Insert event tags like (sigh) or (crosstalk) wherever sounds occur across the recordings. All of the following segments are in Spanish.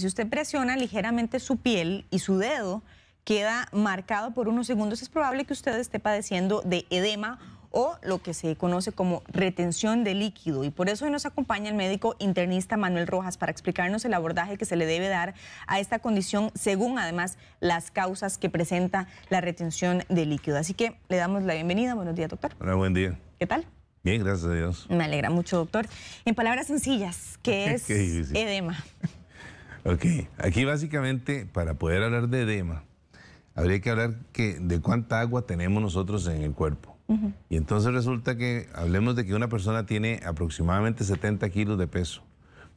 Si usted presiona ligeramente su piel y su dedo queda marcado por unos segundos, es probable que usted esté padeciendo de edema o lo que se conoce como retención de líquido. Y por eso hoy nos acompaña el médico internista Manuel Rojas para explicarnos el abordaje que se le debe dar a esta condición según además las causas que presenta la retención de líquido. Así que le damos la bienvenida. Buenos días, doctor. Hola, buen día. ¿Qué tal? Bien, gracias a Dios. Me alegra mucho, doctor. En palabras sencillas, ¿qué (laughs) es Qué edema? Ok, aquí básicamente para poder hablar de edema, habría que hablar de cuánta agua tenemos nosotros en el cuerpo. Y entonces resulta que hablemos de que una persona tiene aproximadamente 70 kilos de peso.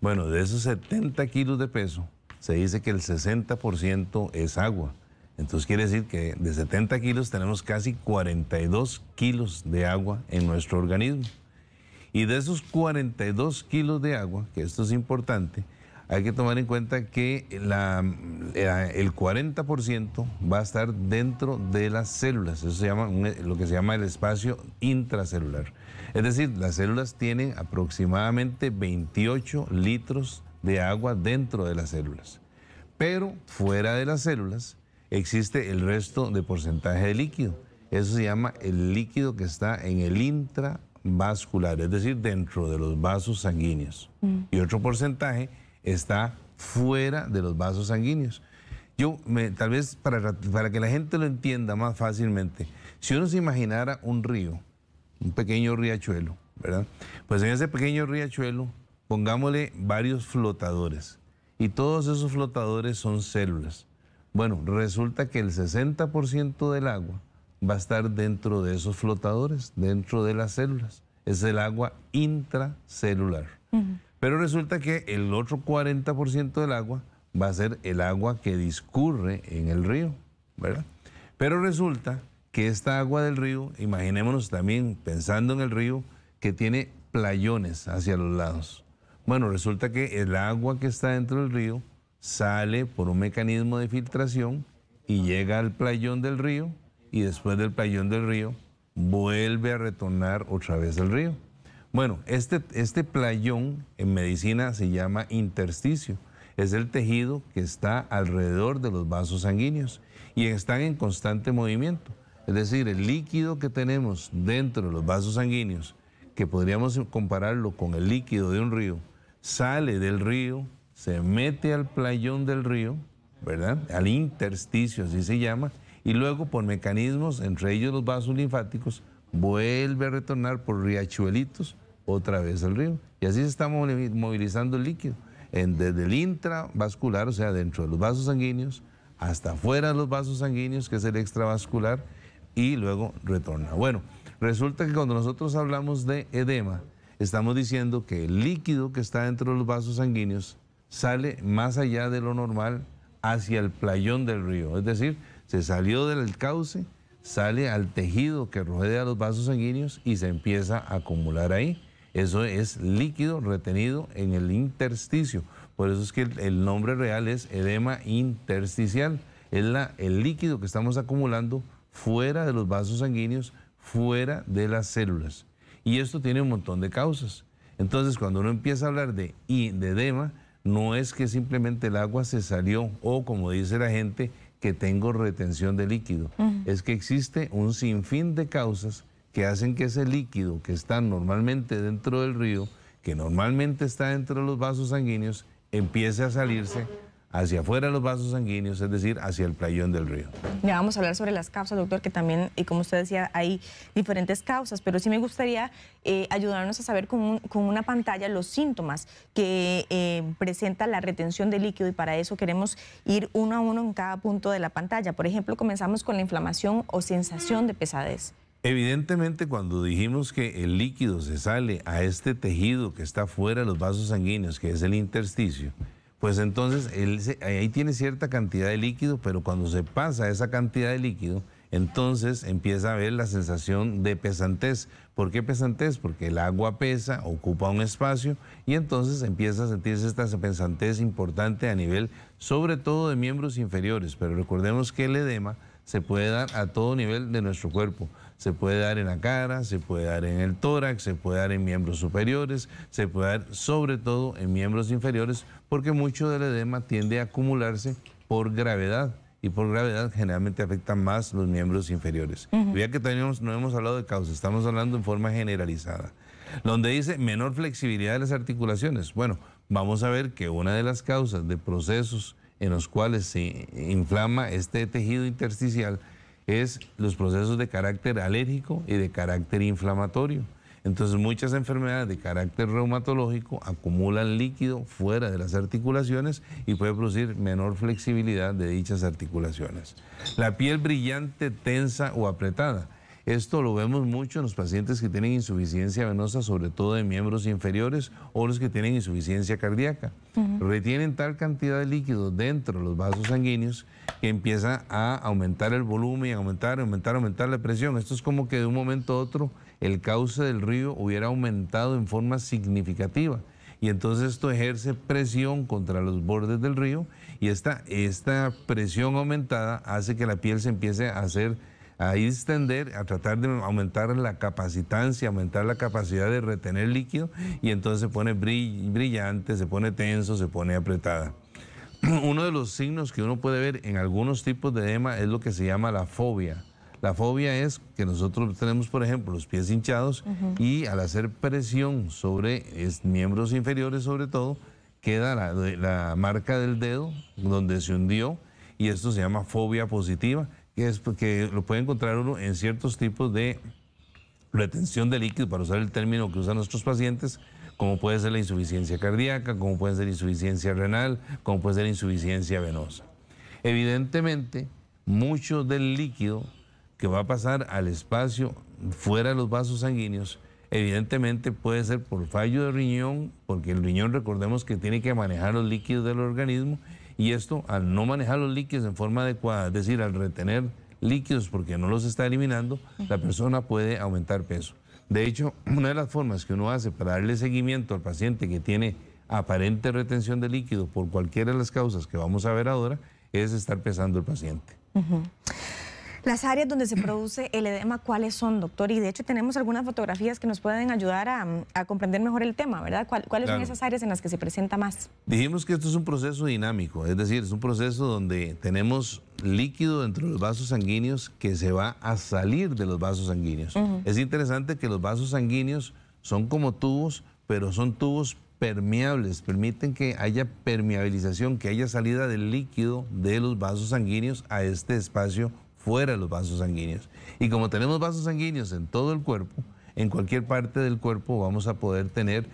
Bueno, de esos 70 kilos de peso, se dice que el 60% es agua. Entonces quiere decir que de 70 kilos tenemos casi 42 kilos de agua en nuestro organismo. Y de esos 42 kilos de agua, que esto es importante, hay que tomar en cuenta que eh, el 40% va a estar dentro de las células. Eso se llama eh, lo que se llama el espacio intracelular. Es decir, las células tienen aproximadamente 28 litros de agua dentro de las células. Pero fuera de las células existe el resto de porcentaje de líquido. Eso se llama el líquido que está en el intravascular, es decir, dentro de los vasos sanguíneos. Mm. Y otro porcentaje está fuera de los vasos sanguíneos. Yo, me, tal vez para, para que la gente lo entienda más fácilmente, si uno se imaginara un río, un pequeño riachuelo, ¿verdad? Pues en ese pequeño riachuelo pongámosle varios flotadores y todos esos flotadores son células. Bueno, resulta que el 60% del agua va a estar dentro de esos flotadores, dentro de las células. Es el agua intracelular. Pero resulta que el otro 40% del agua va a ser el agua que discurre en el río, ¿verdad? Pero resulta que esta agua del río, imaginémonos también pensando en el río, que tiene playones hacia los lados. Bueno, resulta que el agua que está dentro del río sale por un mecanismo de filtración y llega al playón del río y después del playón del río vuelve a retornar otra vez al río. Bueno, este, este playón en medicina se llama intersticio. Es el tejido que está alrededor de los vasos sanguíneos y están en constante movimiento. Es decir, el líquido que tenemos dentro de los vasos sanguíneos, que podríamos compararlo con el líquido de un río, sale del río, se mete al playón del río, ¿verdad? Al intersticio, así se llama, y luego por mecanismos, entre ellos los vasos linfáticos, vuelve a retornar por riachuelitos otra vez al río. Y así se está movilizando el líquido, desde el intravascular, o sea, dentro de los vasos sanguíneos, hasta afuera de los vasos sanguíneos, que es el extravascular, y luego retorna. Bueno, resulta que cuando nosotros hablamos de edema, estamos diciendo que el líquido que está dentro de los vasos sanguíneos sale más allá de lo normal hacia el playón del río, es decir, se salió del cauce, sale al tejido que rodea los vasos sanguíneos y se empieza a acumular ahí. Eso es líquido retenido en el intersticio. Por eso es que el, nombre real es edema intersticial. Es la, el líquido que estamos acumulando fuera de los vasos sanguíneos, fuera de las células. Y esto tiene un montón de causas. Entonces, cuando uno empieza a hablar de, de edema, no es que simplemente el agua se salió o, como dice la gente, que tengo retención de líquido. Es que existe un sinfín de causas que hacen que ese líquido que está normalmente dentro del río, que normalmente está dentro de los vasos sanguíneos, empiece a salirse hacia afuera de los vasos sanguíneos, es decir, hacia el playón del río. Ya vamos a hablar sobre las causas, doctor, que también, y como usted decía, hay diferentes causas, pero sí me gustaría eh, ayudarnos a saber con, una pantalla los síntomas que eh, presenta la retención de líquido y para eso queremos ir uno a uno en cada punto de la pantalla. Por ejemplo, comenzamos con la inflamación o sensación de pesadez. Evidentemente, cuando dijimos que el líquido se sale a este tejido que está fuera de los vasos sanguíneos, que es el intersticio, pues entonces él ahí tiene cierta cantidad de líquido, pero cuando se pasa esa cantidad de líquido, entonces empieza a haber la sensación de pesantez. ¿Por qué pesantez? Porque el agua pesa, ocupa un espacio y entonces empieza a sentirse esta pesantez importante a nivel, sobre todo de miembros inferiores. Pero recordemos que el edema se puede dar a todo nivel de nuestro cuerpo. Se puede dar en la cara, se puede dar en el tórax, se puede dar en miembros superiores, se puede dar sobre todo en miembros inferiores, porque mucho del edema tiende a acumularse por gravedad y por gravedad generalmente afecta más los miembros inferiores. Ya que no hemos hablado de causas, estamos hablando en forma generalizada. Donde dice menor flexibilidad de las articulaciones. Bueno, vamos a ver que una de las causas de procesos en los cuales se inflama este tejido intersticial es los procesos de carácter alérgico y de carácter inflamatorio. Entonces muchas enfermedades de carácter reumatológico acumulan líquido fuera de las articulaciones y puede producir menor flexibilidad de dichas articulaciones. La piel brillante, tensa o apretada. Esto lo vemos mucho en los pacientes que tienen insuficiencia venosa, sobre todo de miembros inferiores o los que tienen insuficiencia cardíaca. Retienen tal cantidad de líquidos dentro de los vasos sanguíneos que empieza a aumentar el volumen, aumentar, aumentar, aumentar la presión. Esto es como que de un momento a otro el cauce del río hubiera aumentado en forma significativa y entonces esto ejerce presión contra los bordes del río y esta, esta presión aumentada hace que la piel se empiece a hacer a extender, a tratar de aumentar la capacitancia, aumentar la capacidad de retener líquido y entonces se pone brillante, se pone tenso, se pone apretada. (clears throat) Uno de los signos que uno puede ver en algunos tipos de edema es lo que se llama la fobia. La fobia es que nosotros tenemos, por ejemplo, los pies hinchados y al hacer presión sobre miembros inferiores sobre todo, queda la, la marca del dedo donde se hundió y esto se llama fobia positiva que, es, porque lo puede encontrar uno en ciertos tipos de retención de líquido, para usar el término que usan nuestros pacientes, como puede ser la insuficiencia cardíaca, como puede ser insuficiencia renal, como puede ser insuficiencia venosa. Evidentemente, mucho del líquido que va a pasar al espacio fuera de los vasos sanguíneos, evidentemente puede ser por fallo de riñón, porque el riñón recordemos que tiene que manejar los líquidos del organismo y esto, al no manejar los líquidos en forma adecuada, es decir, al retener líquidos porque no los está eliminando, la persona puede aumentar peso. De hecho, (clears throat) una de las formas que uno hace para darle seguimiento al paciente que tiene aparente retención de líquido por cualquiera de las causas que vamos a ver ahora es estar pesando el paciente. Las áreas donde se produce el edema, ¿cuáles son, doctor? Y de hecho tenemos algunas fotografías que nos pueden ayudar a, comprender mejor el tema, ¿verdad? ¿Cuáles son esas áreas en las que se presenta más? Dijimos que esto es un proceso dinámico, es decir, es un proceso donde tenemos líquido dentro de los vasos sanguíneos que se va a salir de los vasos sanguíneos. Es interesante que los vasos sanguíneos son como tubos, pero son tubos permeables, permiten que haya permeabilización, que haya salida del líquido de los vasos sanguíneos a este espacio fuera de los vasos sanguíneos. Y como tenemos vasos sanguíneos en todo el cuerpo, en cualquier parte del cuerpo vamos a poder tener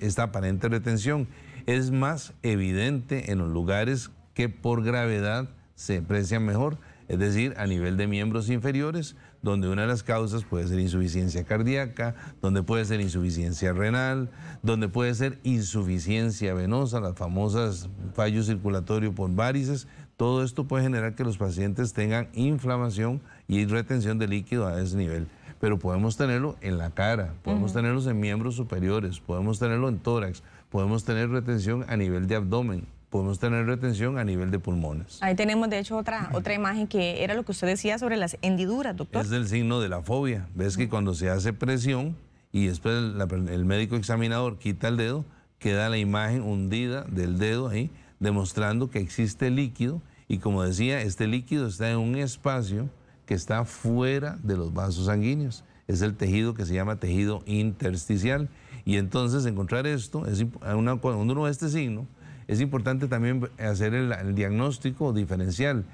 esta aparente retención. Es más evidente en los lugares que por gravedad se aprecia mejor, es decir, a nivel de miembros inferiores, donde una de las causas puede ser insuficiencia cardíaca, donde puede ser insuficiencia renal, donde puede ser insuficiencia venosa, las famosas fallos circulatorio por varices, todo esto puede generar que los pacientes tengan inflamación y retención de líquido a ese nivel. Pero podemos tenerlo en la cara, podemos tenerlo en miembros superiores, podemos tenerlo en tórax, podemos tener retención a nivel de abdomen, podemos tener retención a nivel de pulmones. Ahí tenemos, de hecho, otra, otra imagen que era lo que usted decía sobre las hendiduras, doctor. Es el signo de la fobia. Ves que cuando se hace presión y después el médico examinador quita el dedo, queda la imagen hundida del dedo ahí demostrando que existe líquido y como decía, este líquido está en un espacio que está fuera de los vasos sanguíneos. Es el tejido que se llama tejido intersticial. Y entonces encontrar esto, es cuando uno ve este signo, es importante también hacer el diagnóstico diferencial.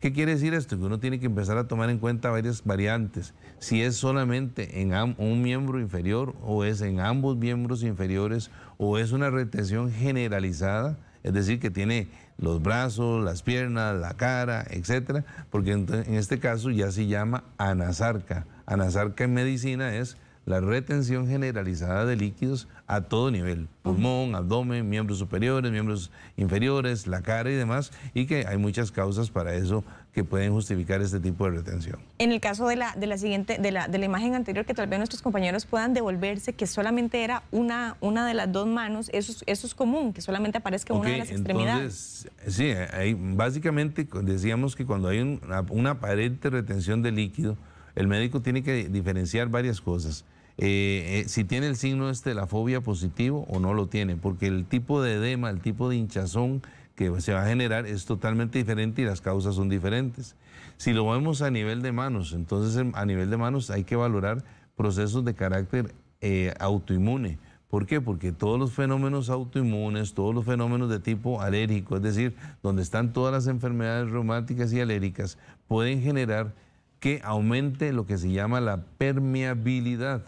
¿Qué quiere decir esto? Que uno tiene que empezar a tomar en cuenta varias variantes. Si es solamente en un miembro inferior o es en ambos miembros inferiores o es una retención generalizada es decir, que tiene los brazos, las piernas, la cara, etcétera, porque en, este caso ya se llama anasarca. Anasarca en medicina es la retención generalizada de líquidos a todo nivel, pulmón, abdomen, miembros superiores, miembros inferiores, la cara y demás, y que hay muchas causas para eso que pueden justificar este tipo de retención. En el caso de la, de la siguiente, de la, de la imagen anterior, que tal vez nuestros compañeros puedan devolverse, que solamente era una, una de las dos manos, eso, eso es común, que solamente aparezca una de las extremidades. Sí, hay, básicamente decíamos que cuando hay una aparente retención de líquido, el médico tiene que diferenciar varias cosas. Eh, eh, si tiene el signo este de la fobia positivo o no lo tiene, porque el tipo de edema, el tipo de hinchazón que se va a generar es totalmente diferente y las causas son diferentes. Si lo vemos a nivel de manos, entonces em, a nivel de manos hay que valorar procesos de carácter eh, autoinmune. ¿Por qué? Porque todos los fenómenos autoinmunes, todos los fenómenos de tipo alérgico, es decir, donde están todas las enfermedades reumáticas y alérgicas, pueden generar que aumente lo que se llama la permeabilidad.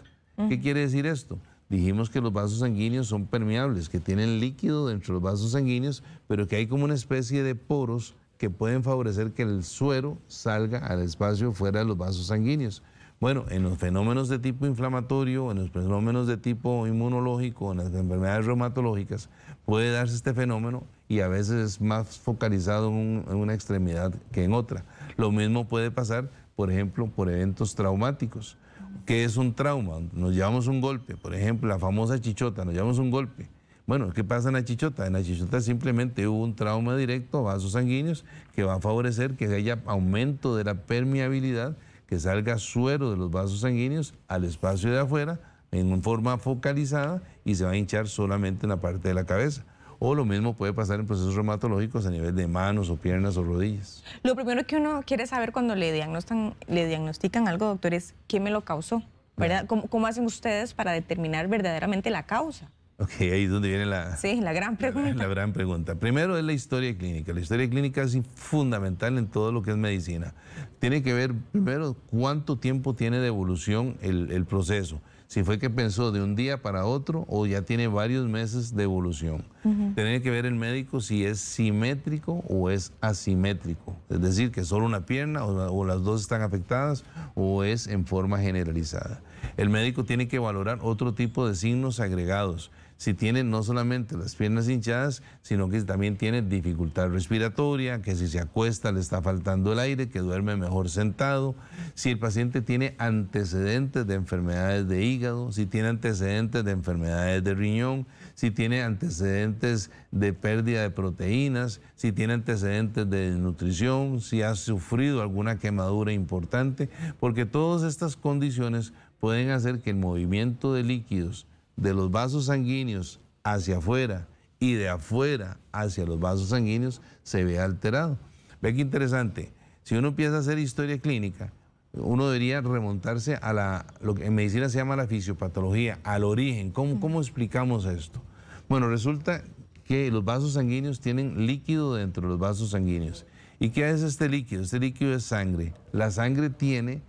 ¿Qué quiere decir esto? Dijimos que los vasos sanguíneos son permeables, que tienen líquido dentro de los vasos sanguíneos, pero que hay como una especie de poros que pueden favorecer que el suero salga al espacio fuera de los vasos sanguíneos. Bueno, en los fenómenos de tipo inflamatorio, en los fenómenos de tipo inmunológico, en las enfermedades reumatológicas, puede darse este fenómeno y a veces es más focalizado en una extremidad que en otra. Lo mismo puede pasar, por ejemplo, por eventos traumáticos. ¿Qué es un trauma? Nos llevamos un golpe, por ejemplo, la famosa chichota, nos llevamos un golpe. Bueno, ¿qué pasa en la chichota? En la chichota simplemente hubo un trauma directo, a vasos sanguíneos, que va a favorecer que haya aumento de la permeabilidad, que salga suero de los vasos sanguíneos al espacio de afuera en forma focalizada y se va a hinchar solamente en la parte de la cabeza. O lo mismo puede pasar en procesos reumatológicos a nivel de manos o piernas o rodillas. Lo primero que uno quiere saber cuando le diagnostican, algo, doctor, es qué me lo causó. ¿verdad? ¿Cómo, hacen ustedes para determinar verdaderamente la causa? Ok, ahí es donde viene la, gran pregunta. La, gran pregunta. Primero es la historia clínica. La historia clínica es fundamental en todo lo que es medicina. Tiene que ver primero cuánto tiempo tiene de evolución el proceso si fue que pensó de un día para otro o ya tiene varios meses de evolución. Tener Tiene que ver el médico si es simétrico o es asimétrico, es decir, que solo una pierna o las dos están afectadas o es en forma generalizada. El médico tiene que valorar otro tipo de signos agregados. Si tiene no solamente las piernas hinchadas, sino que también tiene dificultad respiratoria, que si se acuesta le está faltando el aire, que duerme mejor sentado. Si el paciente tiene antecedentes de enfermedades de hígado, si tiene antecedentes de enfermedades de riñón, si tiene antecedentes de pérdida de proteínas, si tiene antecedentes de desnutrición si ha sufrido alguna quemadura importante, porque todas estas condiciones pueden hacer que el movimiento de líquidos de los vasos sanguíneos hacia afuera y de afuera hacia los vasos sanguíneos se vea alterado. Ve qué interesante, si uno empieza a hacer historia clínica, uno debería remontarse a la, lo que en medicina se llama la fisiopatología, al origen. ¿Cómo, cómo explicamos esto? Bueno, resulta que los vasos sanguíneos tienen líquido dentro de los vasos sanguíneos. ¿Y qué es este líquido? Este líquido es sangre. La sangre tiene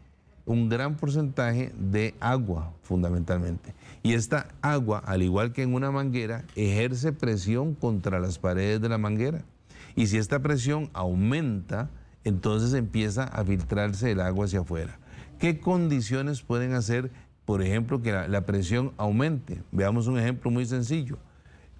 un gran porcentaje de agua fundamentalmente. Y esta agua, al igual que en una manguera, ejerce presión contra las paredes de la manguera. Y si esta presión aumenta, entonces empieza a filtrarse el agua hacia afuera. ¿Qué condiciones pueden hacer, por ejemplo, que la, presión aumente? Veamos un ejemplo muy sencillo.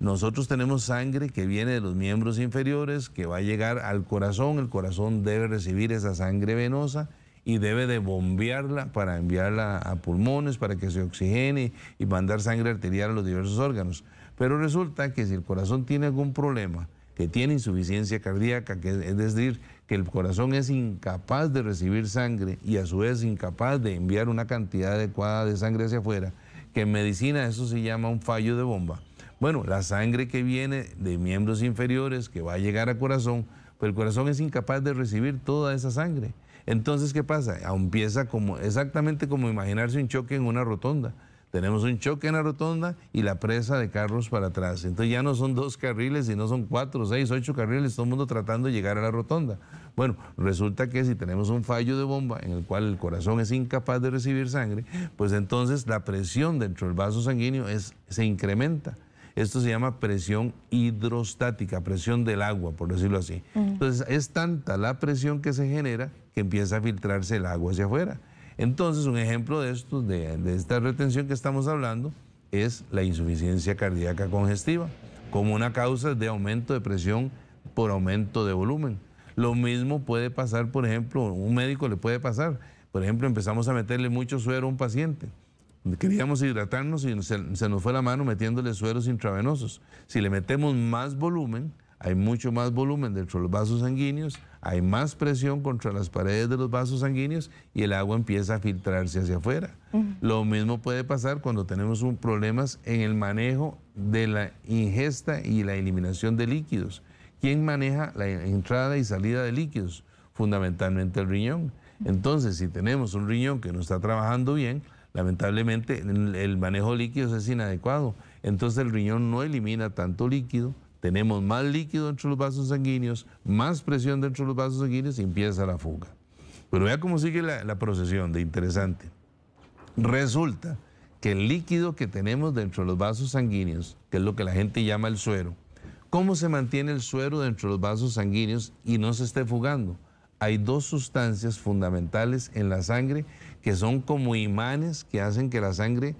Nosotros tenemos sangre que viene de los miembros inferiores, que va a llegar al corazón, el corazón debe recibir esa sangre venosa y debe de bombearla para enviarla a pulmones, para que se oxigene y mandar sangre arterial a los diversos órganos. Pero resulta que si el corazón tiene algún problema, que tiene insuficiencia cardíaca, que es decir, que el corazón es incapaz de recibir sangre y a su vez incapaz de enviar una cantidad adecuada de sangre hacia afuera, que en medicina eso se llama un fallo de bomba. Bueno, la sangre que viene de miembros inferiores, que va a llegar al corazón, pero pues el corazón es incapaz de recibir toda esa sangre. Entonces, ¿qué pasa? Empieza como, exactamente como imaginarse un choque en una rotonda. Tenemos un choque en la rotonda y la presa de carros para atrás. Entonces ya no son dos carriles, sino son cuatro, seis, ocho carriles, todo el mundo tratando de llegar a la rotonda. Bueno, resulta que si tenemos un fallo de bomba en el cual el corazón es incapaz de recibir sangre, pues entonces la presión dentro del vaso sanguíneo es, se incrementa. Esto se llama presión hidrostática, presión del agua, por decirlo así. Entonces es tanta la presión que se genera que empieza a filtrarse el agua hacia afuera. Entonces un ejemplo de esto, de esta retención que estamos hablando, es la insuficiencia cardíaca congestiva, como una causa de aumento de presión por aumento de volumen. Lo mismo puede pasar, por ejemplo, un médico le puede pasar. Por ejemplo, empezamos a meterle mucho suero a un paciente Queríamos hidratarnos y se, nos fue la mano metiéndole sueros intravenosos. Si le metemos más volumen, hay mucho más volumen dentro de los vasos sanguíneos, hay más presión contra las paredes de los vasos sanguíneos y el agua empieza a filtrarse hacia afuera. Lo mismo puede pasar cuando tenemos problemas en el manejo de la ingesta y la eliminación de líquidos. ¿Quién maneja la entrada y salida de líquidos? Fundamentalmente el riñón. Entonces, si tenemos un riñón que no está trabajando bien, Lamentablemente el manejo de líquidos es inadecuado, entonces el riñón no elimina tanto líquido, tenemos más líquido de los vasos sanguíneos, más presión dentro de los vasos sanguíneos y empieza la fuga. Pero vea cómo sigue la, la procesión de interesante. Resulta que el líquido que tenemos dentro de los vasos sanguíneos, que es lo que la gente llama el suero, ¿cómo se mantiene el suero dentro de los vasos sanguíneos y no se esté fugando? Hay dos sustancias fundamentales en la sangre que son como imanes que hacen que la sangre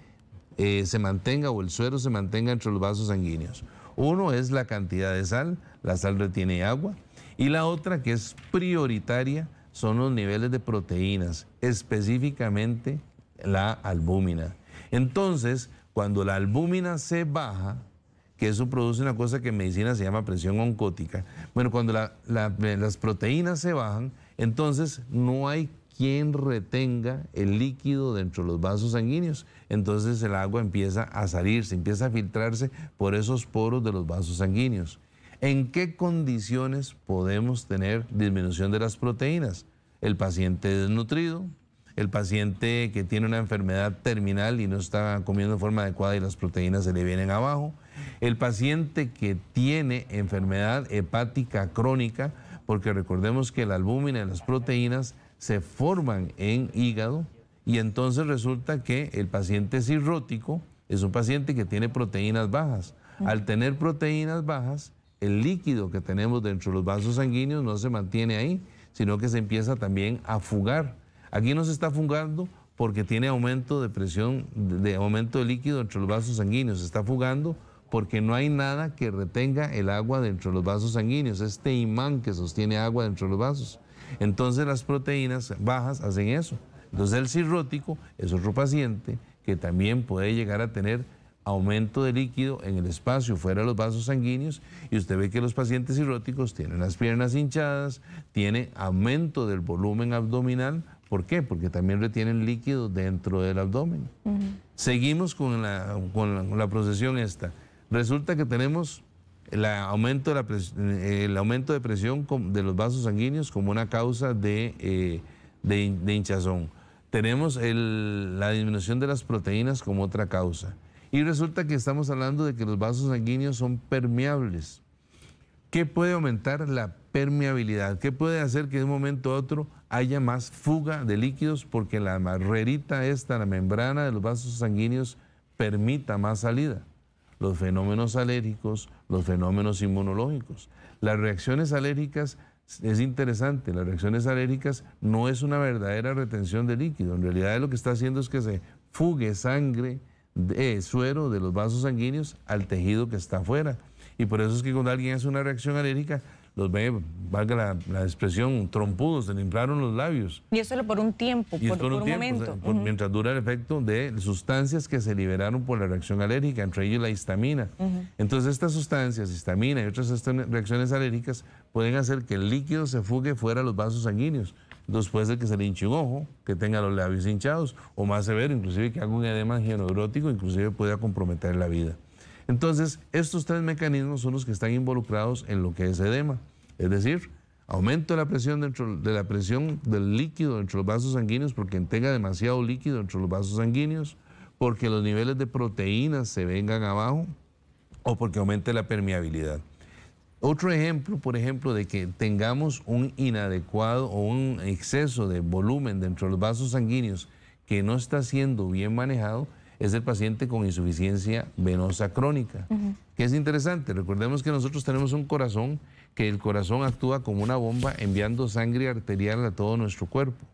eh, se mantenga o el suero se mantenga entre los vasos sanguíneos. Uno es la cantidad de sal, la sal retiene agua, y la otra que es prioritaria son los niveles de proteínas, específicamente la albúmina. Entonces, cuando la albúmina se baja, que eso produce una cosa que en medicina se llama presión oncótica, bueno, cuando las proteínas se bajan, entonces no hay quien retenga el líquido dentro de los vasos sanguíneos. Entonces el agua empieza a salirse, empieza a filtrarse por esos poros de los vasos sanguíneos. ¿En qué condiciones podemos tener disminución de las proteínas? El paciente desnutrido, el paciente que tiene una enfermedad terminal y no está comiendo de forma adecuada y las proteínas se le vienen abajo, el paciente que tiene enfermedad hepática crónica, porque recordemos que la albúmina de las proteínas se forman en hígado y entonces resulta que el paciente cirrótico es un paciente que tiene proteínas bajas. Al tener proteínas bajas, el líquido que tenemos dentro de los vasos sanguíneos no se mantiene ahí, sino que se empieza también a fugar. Aquí no se está fugando porque tiene aumento de presión, de aumento de líquido entre los vasos sanguíneos, se está fugando porque no hay nada que retenga el agua dentro de los vasos sanguíneos, este imán que sostiene agua dentro de los vasos. Entonces las proteínas bajas hacen eso. Entonces el cirrótico es otro paciente que también puede llegar a tener aumento de líquido en el espacio fuera de los vasos sanguíneos y usted ve que los pacientes cirróticos tienen las piernas hinchadas, tiene aumento del volumen abdominal. ¿Por qué? Porque también retienen líquido dentro del abdomen. Seguimos con la procesión esta. Resulta que tenemos eh, el aumento de, presión de los vasos sanguíneos como una causa de, eh, hinchazón. Tenemos la disminución de las proteínas como otra causa. Y resulta que estamos hablando de que los vasos sanguíneos son permeables. ¿Qué puede aumentar la permeabilidad? ¿Qué puede hacer que de un momento a otro haya más fuga de líquidos porque la marrerita, esta, la membrana de los vasos sanguíneos, permita más salida? los fenómenos alérgicos, los fenómenos inmunológicos. Las reacciones alérgicas es interesante, las reacciones alérgicas no es una verdadera retención de líquido, en realidad lo que está haciendo es que se fugue sangre, de, eh, suero de los vasos sanguíneos al tejido que está afuera. Y por eso es que cuando alguien hace una reacción alérgica, los ve, valga la, expresión, trompudos, se le los labios. Y eso por un tiempo, por, un, momento. Mientras dura el efecto de sustancias que se liberaron por la reacción alérgica, entre ellos la histamina. Entonces estas sustancias, histamina y otras reacciones alérgicas, pueden hacer que el líquido se fugue fuera de los vasos sanguíneos. después de que se le hinche un ojo, que tenga los labios hinchados, o más severo, inclusive que haga un edema genogrótico inclusive pueda comprometer la vida. Entonces, estos tres mecanismos son los que están involucrados en lo que es edema, es decir, aumento de la presión, dentro, de la presión del líquido dentro de los vasos sanguíneos porque tenga demasiado líquido dentro de los vasos sanguíneos, porque los niveles de proteínas se vengan abajo o porque aumente la permeabilidad. Otro ejemplo, por ejemplo, de que tengamos un inadecuado o un exceso de volumen dentro de los vasos sanguíneos que no está siendo bien manejado es el paciente con insuficiencia venosa crónica, que es interesante. Recordemos que nosotros tenemos un corazón, que el corazón actúa como una bomba enviando sangre arterial a todo nuestro cuerpo.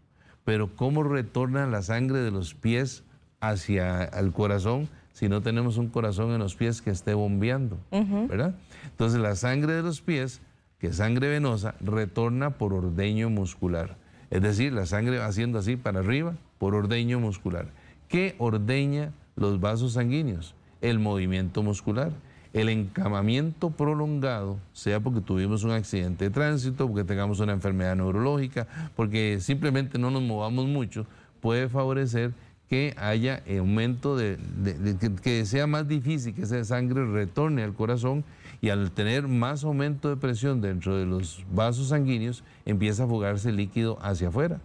Pero ¿cómo retorna la sangre de los pies hacia el corazón si no tenemos un corazón en los pies que esté bombeando? Entonces la sangre de los pies, que es sangre venosa, retorna por ordeño muscular. Es decir, la sangre va haciendo así para arriba por ordeño muscular. ¿Qué ordeña los vasos sanguíneos, el movimiento muscular, el encamamiento prolongado, sea porque tuvimos un accidente de tránsito, porque tengamos una enfermedad neurológica, porque simplemente no nos movamos mucho, puede favorecer que haya aumento de, que, sea más difícil que esa sangre retorne al corazón y al tener más aumento de presión dentro de los vasos sanguíneos empieza a fugarse el líquido hacia afuera.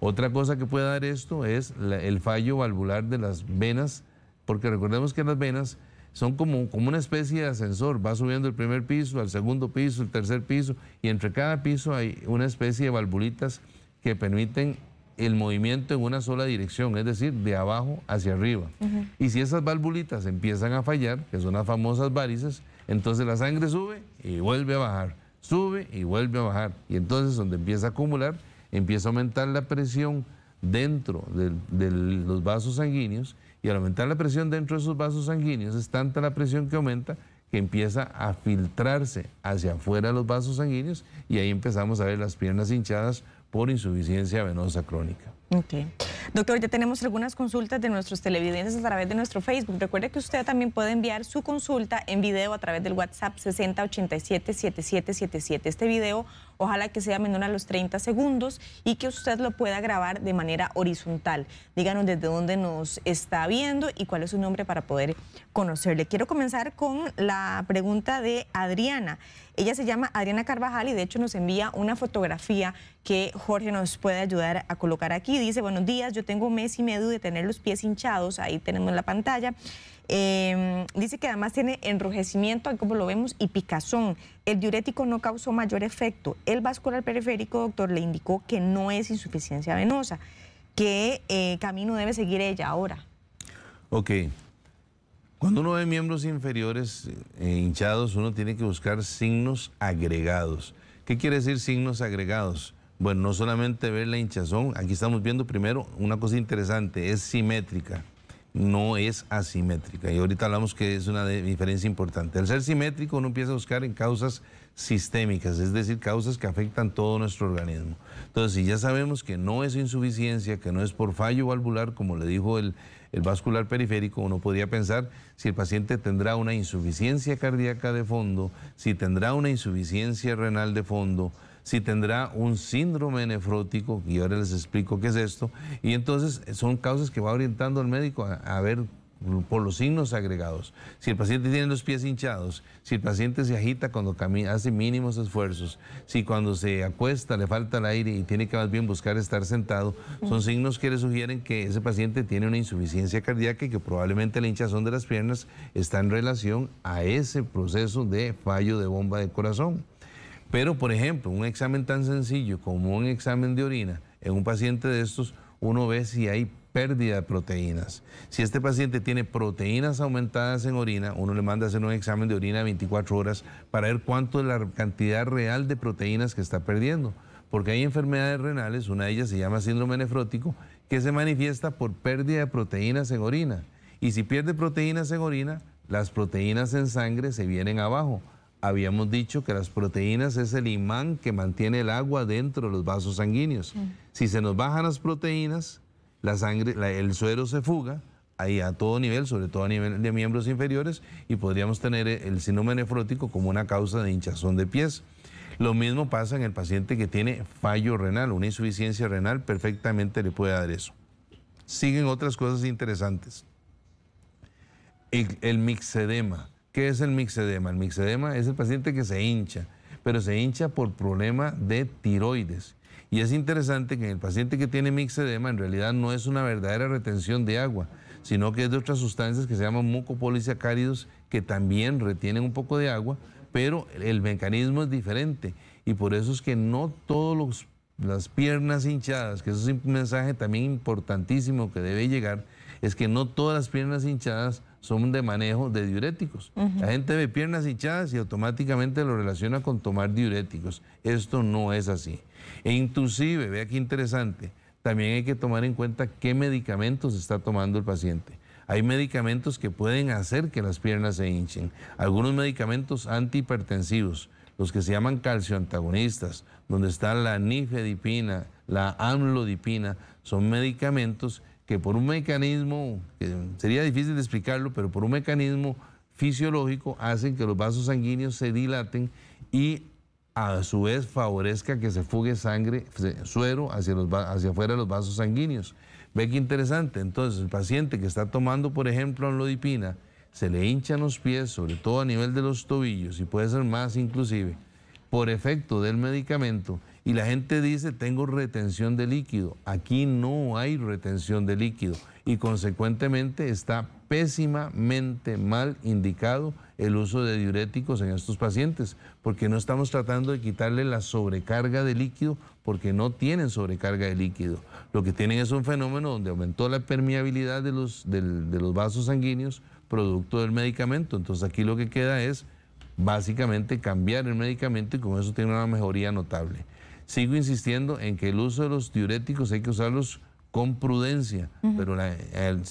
Otra cosa que puede dar esto es el fallo valvular de las venas porque recordemos que las venas son como, como una especie de ascensor, va subiendo el primer piso, al segundo piso, el tercer piso, y entre cada piso hay una especie de valvulitas que permiten el movimiento en una sola dirección, es decir, de abajo hacia arriba. Y si esas valvulitas empiezan a fallar, que son las famosas varices, entonces la sangre sube y vuelve a bajar, sube y vuelve a bajar. Y entonces donde empieza a acumular, empieza a aumentar la presión dentro de los vasos sanguíneos y al aumentar la presión dentro de sus vasos sanguíneos, es tanta la presión que aumenta que empieza a filtrarse hacia afuera los vasos sanguíneos y ahí empezamos a ver las piernas hinchadas por insuficiencia venosa crónica. Okay. Doctor, ya tenemos algunas consultas de nuestros televidentes a través de nuestro Facebook. Recuerde que usted también puede enviar su consulta en video a través del WhatsApp 60877777. 7777 Este video Ojalá que sea menor a los 30 segundos y que usted lo pueda grabar de manera horizontal. Díganos desde dónde nos está viendo y cuál es su nombre para poder conocerle. Quiero comenzar con la pregunta de Adriana. Ella se llama Adriana Carvajal y de hecho nos envía una fotografía que Jorge nos puede ayudar a colocar aquí. Dice, buenos días, yo tengo un mes y medio de tener los pies hinchados, ahí tenemos la pantalla. Em, dice que además tiene enrojecimiento, como lo vemos, y picazón. El diurético no causó mayor efecto. El vascular periférico, doctor, le indicó que no es insuficiencia venosa. ¿Qué eh, camino debe seguir ella ahora? Ok. Cuando uno ve miembros inferiores eh, hinchados, uno tiene que buscar signos agregados. ¿Qué quiere decir signos agregados? Bueno, no solamente ver la hinchazón, aquí estamos viendo primero una cosa interesante, es simétrica no es asimétrica. Y ahorita hablamos que es una diferencia importante. Al ser simétrico uno empieza a buscar en causas sistémicas, es decir, causas que afectan todo nuestro organismo. Entonces, si ya sabemos que no es insuficiencia, que no es por fallo valvular, como le dijo el, el vascular periférico, uno podría pensar si el paciente tendrá una insuficiencia cardíaca de fondo, si tendrá una insuficiencia renal de fondo, si tendrá un síndrome nefrótico, y ahora les explico qué es esto, y entonces son causas que va orientando al médico a, ver por los signos agregados. Si el paciente tiene los pies hinchados, si el paciente se agita cuando hace mínimos esfuerzos, si cuando se acuesta le falta el aire y tiene que más bien buscar estar sentado, son signos que le sugieren que ese paciente tiene una insuficiencia cardíaca y que probablemente la hinchazón de las piernas está en relación a ese proceso de fallo de bomba de corazón. Pero, por ejemplo, un examen tan sencillo como un examen de orina, en un paciente de estos uno ve si hay pérdida de proteínas. Si este paciente tiene proteínas aumentadas en orina, uno le manda a hacer un examen de orina 24 horas para ver cuánto es la cantidad real de proteínas que está perdiendo. Porque hay enfermedades renales, una de ellas se llama síndrome nefrótico, que se manifiesta por pérdida de proteínas en orina. Y si pierde proteínas en orina, las proteínas en sangre se vienen abajo habíamos dicho que las proteínas es el imán que mantiene el agua dentro de los vasos sanguíneos. Si se nos bajan las proteínas, la sangre, el suero se fuga ahí a todo nivel, sobre todo a nivel de miembros inferiores, y podríamos tener el síndrome nefrótico como una causa de hinchazón de pies. Lo mismo pasa en el paciente que tiene fallo renal, una insuficiencia renal, perfectamente le puede dar eso. Siguen otras cosas interesantes. El, el mixedema ¿Qué es el mixedema? El mixedema es el paciente que se hincha, pero se hincha por problema de tiroides. Y es interesante que en el paciente que tiene mixedema en realidad no es una verdadera retención de agua, sino que es de otras sustancias que se llaman mucopolisacáridos que también retienen un poco de agua, pero el mecanismo es diferente. Y por eso es que no todas las piernas hinchadas, que es un mensaje también importantísimo que debe llegar, es que no todas las piernas hinchadas son de manejo de diuréticos. La gente ve piernas hinchadas y automáticamente lo relaciona con tomar diuréticos. Esto no es así. E inclusive, vea qué interesante, también hay que tomar en cuenta qué medicamentos está tomando el paciente. Hay medicamentos que pueden hacer que las piernas se hinchen. Algunos medicamentos antihipertensivos, los que se llaman calcioantagonistas, donde está la nifedipina, la amlodipina, son medicamentos que por un mecanismo, que sería difícil de explicarlo, pero por un mecanismo fisiológico hacen que los vasos sanguíneos se dilaten y a su vez favorezca que se fugue sangre, suero hacia, hacia afuera de los vasos sanguíneos. Ve qué interesante, entonces el paciente que está tomando, por ejemplo, amlodipina, se le hinchan los pies, sobre todo a nivel de los tobillos y puede ser más inclusive, por efecto del medicamento, y la gente dice, tengo retención de líquido. Aquí no hay retención de líquido y consecuentemente está pésimamente mal indicado el uso de diuréticos en estos pacientes, porque no estamos tratando de quitarle la sobrecarga de líquido, porque no tienen sobrecarga de líquido. Lo que tienen es un fenómeno donde aumentó la permeabilidad de los, vasos sanguíneos producto del medicamento. Entonces aquí lo que queda es básicamente cambiar el medicamento y con eso tiene una mejoría notable. Sigo insistiendo en que el uso de los diuréticos hay que usarlos con prudencia, pero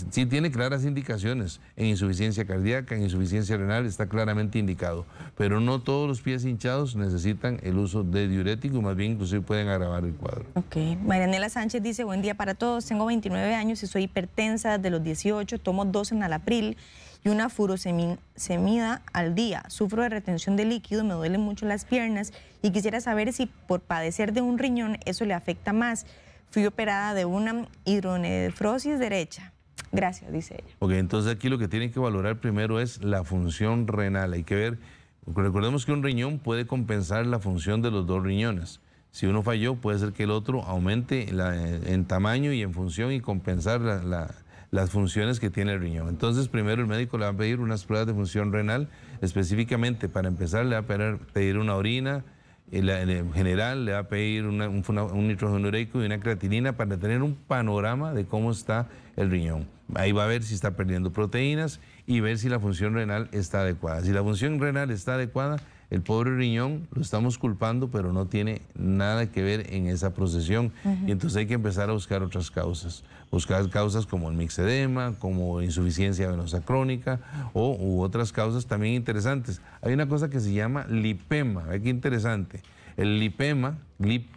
sí tiene claras indicaciones. En insuficiencia cardíaca, en insuficiencia renal está claramente indicado, pero no todos los pies hinchados necesitan el uso de diurético, más bien inclusive pueden agravar el cuadro. Ok, Marianela Sánchez dice, buen día para todos, tengo 29 años y soy hipertensa desde los 18, tomo dos en abril y una furosemida al día. Sufro de retención de líquido, me duelen mucho las piernas y quisiera saber si por padecer de un riñón eso le afecta más. Fui operada de una hidronefrosis derecha. Gracias, dice ella. Ok, entonces aquí lo que tienen que valorar primero es la función renal. Hay que ver, recordemos que un riñón puede compensar la función de los dos riñones. Si uno falló, puede ser que el otro aumente la, en tamaño y en función y compensar la las funciones que tiene el riñón. Entonces, primero el médico le va a pedir unas pruebas de función renal, específicamente para empezar le va a pedir una orina, en general le va a pedir un, un nitrógeno ureico y una creatinina para tener un panorama de cómo está el riñón. Ahí va a ver si está perdiendo proteínas y ver si la función renal está adecuada. Si la función renal está adecuada, el pobre riñón lo estamos culpando, pero no tiene nada que ver en esa procesión. Y entonces hay que empezar a buscar otras causas. Buscar causas como el mixedema, como insuficiencia venosa crónica o otras causas también interesantes. Hay una cosa que se llama lipema. Ve qué interesante. El lipema,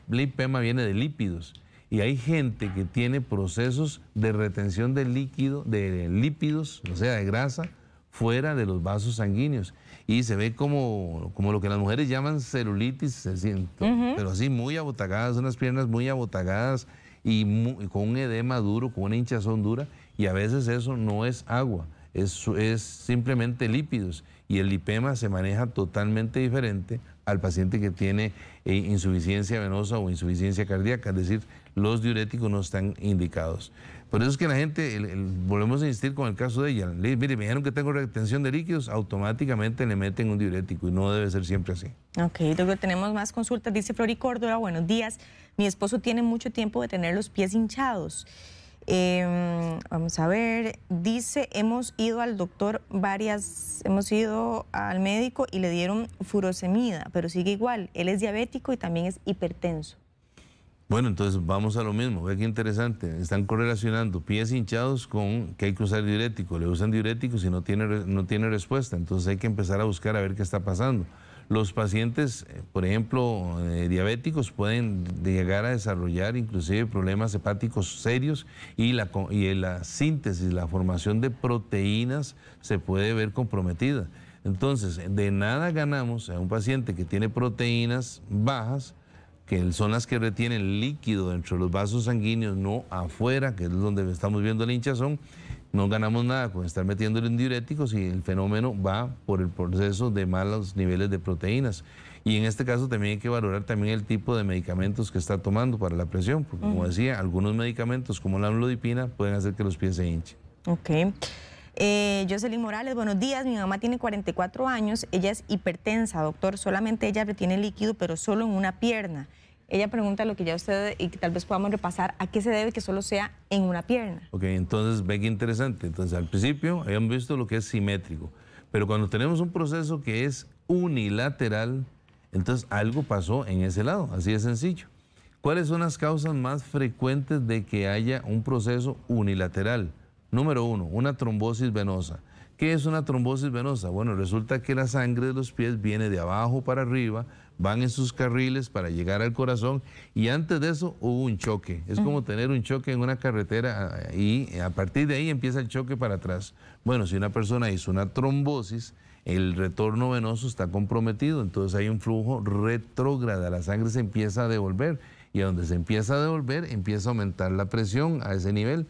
lipema viene de lípidos. Y hay gente que tiene procesos de retención de líquido, de lípidos, o sea, de grasa, fuera de los vasos sanguíneos y se ve como, como lo que las mujeres llaman celulitis, se siente, pero así muy abotagadas, unas piernas muy abotagadas y, con un edema duro, con una hinchazón dura, y a veces eso no es agua, es, es simplemente lípidos, y el lipema se maneja totalmente diferente al paciente que tiene eh, insuficiencia venosa o insuficiencia cardíaca, es decir, los diuréticos no están indicados. Por eso es que la gente, volvemos a insistir con el caso de ella. Le, mire, me dijeron que tengo retención de líquidos, automáticamente le meten un diurético y no debe ser siempre así. Ok, tenemos más consultas. Dice Flori Córdoba, buenos días. Mi esposo tiene mucho tiempo de tener los pies hinchados. Em, vamos a ver, dice, hemos ido al doctor varias, hemos ido al médico y le dieron furosemida, pero sigue igual. Él es diabético y también es hipertenso. Bueno, entonces vamos a lo mismo. Ve qué interesante. Están correlacionando pies hinchados con que hay que usar diurético. Le usan diuréticos y no tiene, no tiene respuesta. Entonces hay que empezar a buscar a ver qué está pasando. Los pacientes, eh, por ejemplo, eh, diabéticos pueden llegar a desarrollar inclusive problemas hepáticos serios y la, y la síntesis, la formación de proteínas se puede ver comprometida. Entonces, de nada ganamos a un paciente que tiene proteínas bajas que son las que retienen líquido dentro de los vasos sanguíneos, no afuera, que es donde estamos viendo la hinchazón, no ganamos nada con estar metiéndole en diuréticos y el fenómeno va por el proceso de malos niveles de proteínas. Y en este caso también hay que valorar también el tipo de medicamentos que está tomando para la presión, porque como decía, algunos medicamentos como la amlodipina pueden hacer que los pies se hinchen. Ok. Eh, Jocelyn Morales, buenos días. Mi mamá tiene 44 años. Ella es hipertensa, doctor. Solamente ella retiene líquido, pero solo en una pierna. Ella pregunta lo que ya usted y que tal vez podamos repasar, ¿a qué se debe que solo sea en una pierna? Ok, entonces ve que interesante. Entonces al principio habíamos visto lo que es simétrico, pero cuando tenemos un proceso que es unilateral, entonces algo pasó en ese lado, así de sencillo. ¿Cuáles son las causas más frecuentes de que haya un proceso unilateral? Número uno, una trombosis venosa. ¿Qué es una trombosis venosa? Bueno, resulta que la sangre de los pies viene de abajo para arriba, van en sus carriles para llegar al corazón y antes de eso hubo un choque. Es como tener un choque en una carretera ah, y a partir de ahí empieza el choque para atrás. Bueno, si una persona hizo una trombosis, el retorno venoso está comprometido, entonces hay un flujo retrógrada, la sangre se empieza a devolver y a donde se empieza a devolver empieza a aumentar la presión a ese nivel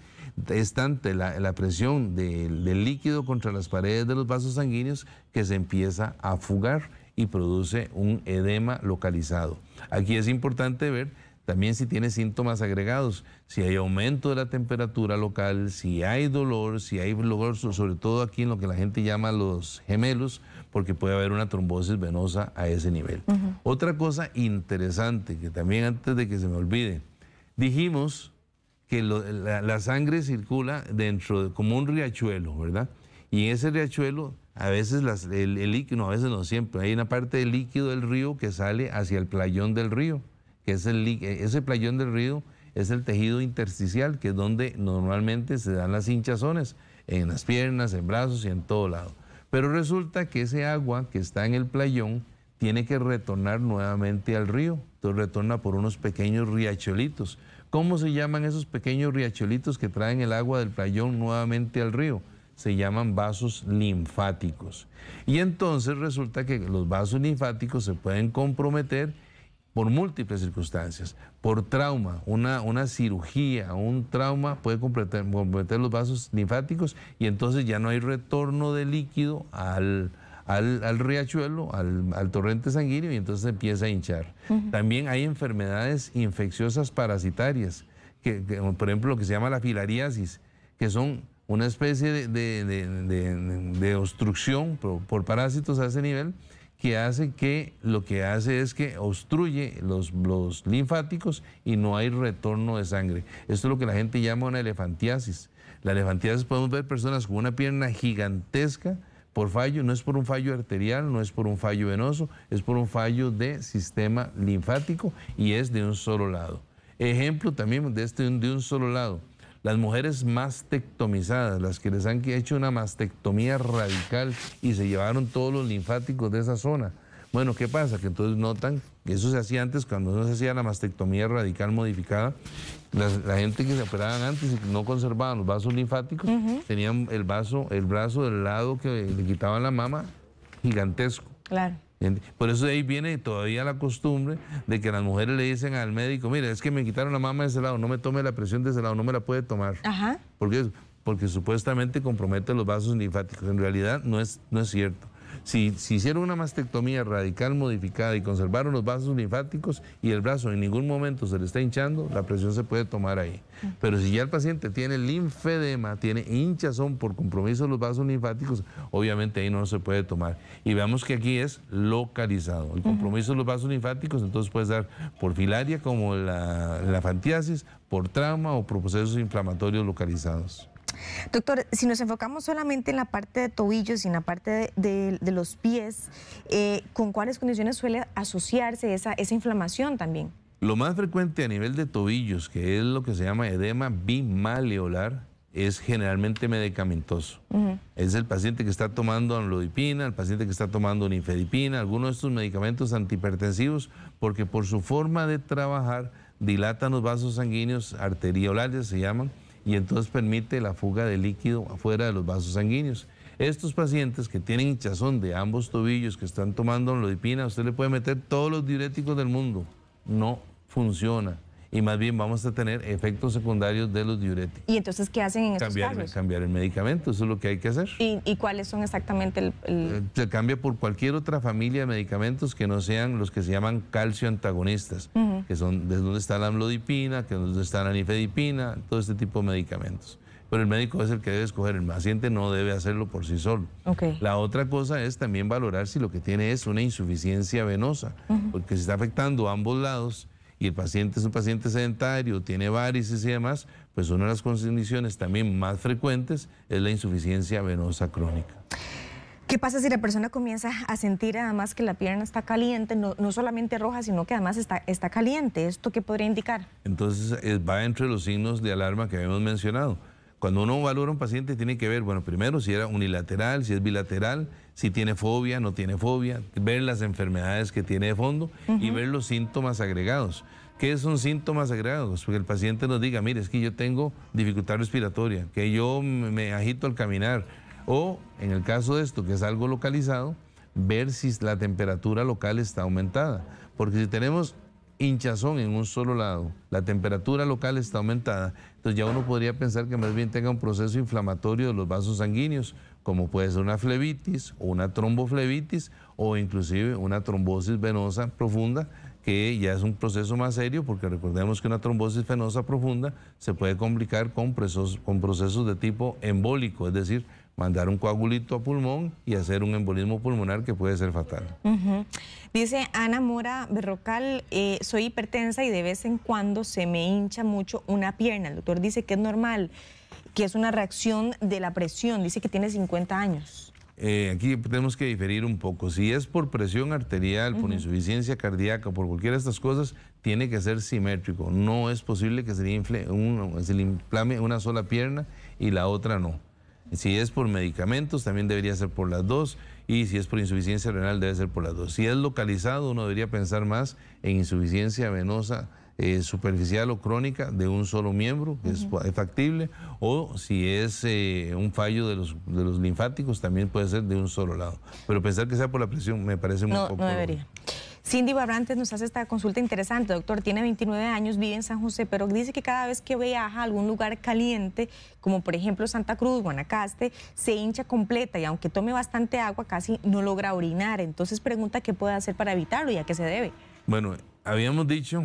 es tanta la, presión del, líquido contra las paredes de los vasos sanguíneos que se empieza a fugar y produce un edema localizado. Aquí es importante ver también si tiene síntomas agregados, si hay aumento de la temperatura local, si hay dolor, si hay dolor sobre todo aquí en lo que la gente llama los gemelos, porque puede haber una trombosis venosa a ese nivel. Otra cosa interesante que también antes de que se me olvide, dijimos que la, sangre circula dentro, como un riachuelo, ¿verdad? Y en ese riachuelo, a veces el, líquido, a veces no siempre, hay una parte del líquido del río que sale hacia el playón del río, que es e, ese playón del río es el tejido intersticial, que es donde normalmente se dan las hinchazones, en las piernas, en brazos y en todo lado. Pero resulta que ese agua que está en el playón tiene que retornar nuevamente al río, entonces retorna por unos pequeños riachuelitos. ¿Cómo se llaman esos pequeños riachuelitos que traen el agua del playón nuevamente al río? se llaman vasos linfáticos. Y entonces resulta que los vasos linfáticos se pueden comprometer por múltiples circunstancias, por trauma, una, una cirugía, un trauma puede comprometer, comprometer los vasos linfáticos y entonces ya no hay retorno de líquido al, al, riachuelo, al, torrente sanguíneo y entonces empieza a hinchar. También hay enfermedades infecciosas parasitarias, que, por ejemplo lo que se llama la filariasis, que son una especie de, obstrucción por, parásitos a ese nivel que hace que lo que hace es que obstruye los, los linfáticos y no hay retorno de sangre. Esto es lo que la gente llama una elefantiasis. La elefantiasis podemos ver personas con una pierna gigantesca, por fallo, no es por un fallo arterial, no es por un fallo venoso, es por un fallo de sistema linfático y es de un solo lado. Ejemplo también de este de un solo lado. Las mujeres mastectomizadas, las que les han hecho una mastectomía radical y se llevaron todos los linfáticos de esa zona bueno, ¿qué pasa? Que entonces notan, que eso se hacía antes cuando no se hacía la mastectomía radical modificada, la, gente que se operaban antes y que no conservaban los vasos linfáticos, tenían el vaso, el brazo del lado que le quitaban la mama gigantesco. Claro. Por eso de ahí viene todavía la costumbre de que las mujeres le dicen al médico, mira, es que me quitaron la mama de ese lado, no me tome la presión de ese lado, no me la puede tomar. Ajá. Porque, porque supuestamente compromete los vasos linfáticos. En realidad no es, no es cierto. Si, hicieron una mastectomía radical modificada y conservaron los vasos linfáticos y el brazo en ningún momento se le está hinchando, la presión se puede tomar ahí. Pero si ya el paciente tiene linfedema, tiene hinchazón por compromiso de los vasos linfáticos, obviamente ahí no se puede tomar. Y veamos que aquí es localizado. El compromiso de los vasos linfáticos, entonces puede ser por filaria como la, la fantiasis, por trauma o por procesos inflamatorios localizados. Doctor, si nos enfocamos solamente en la parte de tobillos y en la parte de, los pies, eh, ¿con cuáles condiciones suele asociarse esa, esa inflamación también? Lo más frecuente a nivel de tobillos, que es lo que se llama edema bimaleolar, es generalmente medicamentoso. Es el paciente que está tomando anlodipina, el paciente que está tomando nifedipina, algunos de estos medicamentos antihipertensivos, porque por su forma de trabajar dilatan los vasos sanguíneos arteriolares, se llaman, y entonces permite la fuga de líquido afuera de los vasos sanguíneos. Estos pacientes que tienen hinchazón de ambos tobillos, que están tomando onlodipina, usted le puede meter todos los diuréticos del mundo. No funciona y más bien vamos a tener efectos secundarios de los diuréticos. ¿Y entonces qué hacen en estos casos? Cambiar el medicamento, eso es lo que hay que hacer. ¿Y, cuáles son exactamente el, eh, Se cambia por cualquier otra familia de medicamentos que no sean los que se llaman calcio antagonistas, que son desde donde está la amlodipina, que es donde está la nifedipina, todo este tipo de medicamentos. Pero el médico es el que debe escoger, el paciente no debe hacerlo por sí solo. Okay. La otra cosa es también valorar si lo que tiene es una insuficiencia venosa, porque se está afectando a ambos lados y el paciente es un paciente sedentario, tiene varices y demás, pues una de las condiciones también más frecuentes es la insuficiencia venosa crónica. ¿Qué pasa si la persona comienza a sentir además que la pierna está caliente, no, solamente roja, sino que además está, está caliente? ¿Esto qué podría indicar? Entonces eh, va entre los signos de alarma que habíamos mencionado. Cuando uno valora un paciente tiene que ver, bueno, primero si era unilateral, si es bilateral, si tiene fobia, no tiene fobia, ver las enfermedades que tiene de fondo y ver los síntomas agregados. ¿Qué son síntomas agregados? Que el paciente nos diga, mire, es que yo tengo dificultad respiratoria, que yo me agito al caminar. O en el caso de esto, que es algo localizado, ver si la temperatura local está aumentada. Porque si tenemos hinchazón en un solo lado, la temperatura local está aumentada, entonces ya uno podría pensar que más bien tenga un proceso inflamatorio de los vasos sanguíneos como puede ser una flebitis o una tromboflebitis o inclusive una trombosis venosa profunda, que ya es un proceso más serio, porque recordemos que una trombosis venosa profunda se puede complicar con procesos, con procesos de tipo embólico, es decir, mandar un coagulito a pulmón y hacer un embolismo pulmonar que puede ser fatal. Dice Ana Mora Berrocal, eh, soy hipertensa y de vez en cuando se me hincha mucho una pierna. El doctor dice que es normal que es una reacción de la presión. Dice que tiene 50 años. Eh, aquí tenemos que diferir un poco. Si es por presión arterial, por insuficiencia cardíaca, por cualquiera de estas cosas, tiene que ser simétrico. No es posible que se le, inflame una sola pierna y la otra no. Si es por medicamentos, también debería ser por las dos. Y si es por insuficiencia renal, debe ser por las dos. Si es localizado, uno debería pensar más en insuficiencia venosa eh, superficial o crónica de un solo miembro, es, factible, o si es eh, un fallo de los, linfáticos, también puede ser de un solo lado. Pero pensar que sea por la presión me parece muy poco. No debería. Cindy Barrantes nos hace esta consulta interesante, doctor. Tiene 29 años, vive en San José, pero dice que cada vez que viaja a algún lugar caliente, como por ejemplo Santa Cruz, Guanacaste, se hincha completa y aunque tome bastante agua, casi no logra orinar. Entonces pregunta qué puede hacer para evitarlo y a qué se debe. Bueno, habíamos dicho,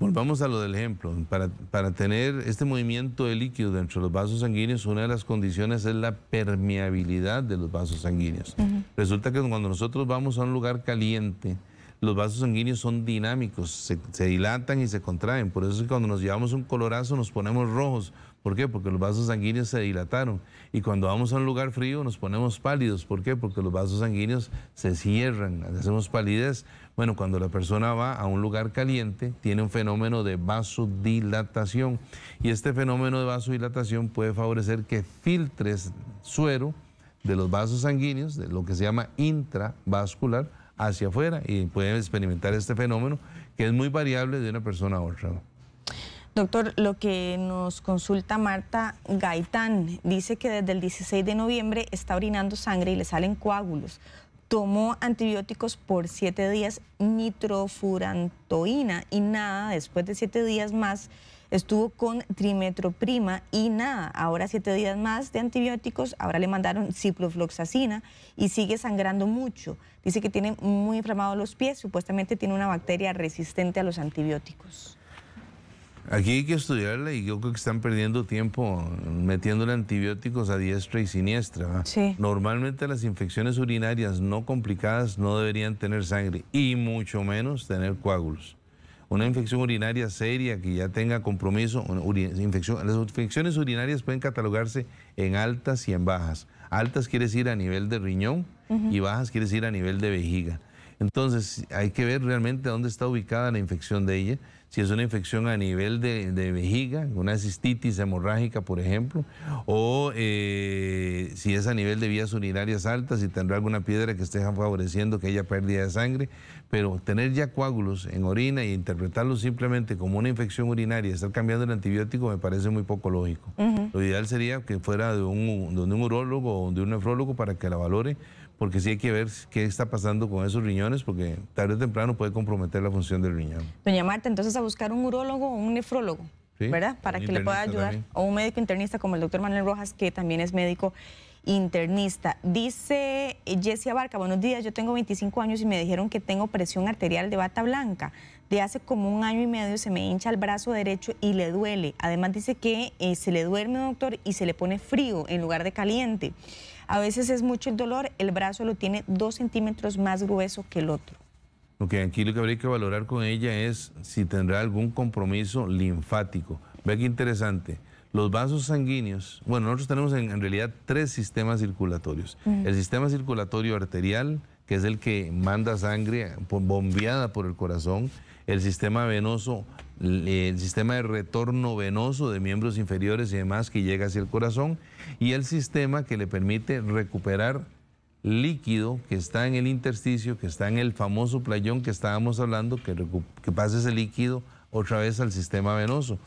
volvamos a lo del ejemplo, para, para, tener este movimiento de líquido dentro de los vasos sanguíneos, una de las condiciones es la permeabilidad de los vasos sanguíneos. Resulta que cuando nosotros vamos a un lugar caliente, los vasos sanguíneos son dinámicos, se, se, dilatan y se contraen. Por eso es que cuando nos llevamos un colorazo nos ponemos rojos. ¿Por qué? Porque los vasos sanguíneos se dilataron. Y cuando vamos a un lugar frío nos ponemos pálidos. ¿Por qué? Porque los vasos sanguíneos se cierran, hacemos palidez. Bueno, cuando la persona va a un lugar caliente, tiene un fenómeno de vasodilatación y este fenómeno de vasodilatación puede favorecer que filtres suero de los vasos sanguíneos, de lo que se llama intravascular, hacia afuera y pueden experimentar este fenómeno que es muy variable de una persona a otra. Doctor, lo que nos consulta Marta Gaitán dice que desde el 16 de noviembre está orinando sangre y le salen coágulos tomó antibióticos por siete días, nitrofurantoína y nada, después de siete días más estuvo con trimetroprima y nada, ahora siete días más de antibióticos, ahora le mandaron ciprofloxacina y sigue sangrando mucho. Dice que tiene muy inflamados los pies, supuestamente tiene una bacteria resistente a los antibióticos. Aquí hay que estudiarla y yo creo que están perdiendo tiempo metiéndole antibióticos a diestra y siniestra. Normalmente las infecciones urinarias no complicadas no deberían tener sangre y mucho menos tener coágulos. Una infección urinaria seria que ya tenga compromiso, infección, las infecciones urinarias pueden catalogarse en altas y en bajas. Altas quiere decir a nivel de riñón y bajas quiere decir a nivel de vejiga. Entonces hay que ver realmente dónde está ubicada la infección de ella si es una infección a nivel de, vejiga, una cistitis hemorrágica, por ejemplo, o eh, si es a nivel de vías urinarias altas, si tendrá alguna piedra que esté favoreciendo que haya pérdida de sangre, pero tener ya coágulos en orina y interpretarlo simplemente como una infección urinaria, estar cambiando el antibiótico me parece muy poco lógico. Lo ideal sería que fuera de un, de un urólogo o de un nefrólogo para que la valore porque sí hay que ver qué está pasando con esos riñones, porque tarde o temprano puede comprometer la función del riñón. Doña Marta, entonces a buscar un urólogo o un nefrólogo, ¿verdad? Para que le pueda ayudar. O un médico internista como el doctor Manuel Rojas, que también es médico internista. Dice Jessie Abarca, buenos días, yo tengo 25 años y me dijeron que tengo presión arterial de bata blanca. De hace como un año y medio se me hincha el brazo derecho y le duele. Además dice que eh, se le duerme, doctor, y se le pone frío en lugar de caliente. A veces es mucho el dolor, el brazo lo tiene dos centímetros más grueso que el otro. Lo que aquí lo que habría que valorar con ella es si tendrá algún compromiso linfático. Ve qué interesante. Los vasos sanguíneos, bueno, nosotros tenemos en, realidad tres sistemas circulatorios. El sistema circulatorio arterial, que es el que manda sangre eh, bombeada por el corazón, el sistema venoso el sistema de retorno venoso de miembros inferiores y demás que llega hacia el corazón y el sistema que le permite recuperar líquido que está en el intersticio, que está en el famoso playón que estábamos hablando, que, que pase ese líquido otra vez al sistema venoso.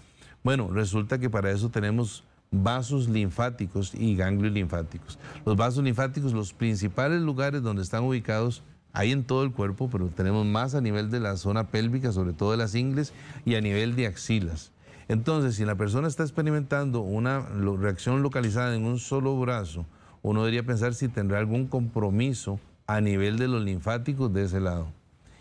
Bueno, resulta que para eso tenemos vasos linfáticos y ganglios linfáticos. Los vasos linfáticos, los principales lugares donde están ubicados hay en todo el cuerpo, pero tenemos más a nivel de la zona pélvica, sobre todo de las ingles, y a nivel de axilas. Entonces, si la persona está experimentando una reacción localizada en un solo brazo, uno debería pensar si tendrá algún compromiso a nivel de los linfáticos de ese lado.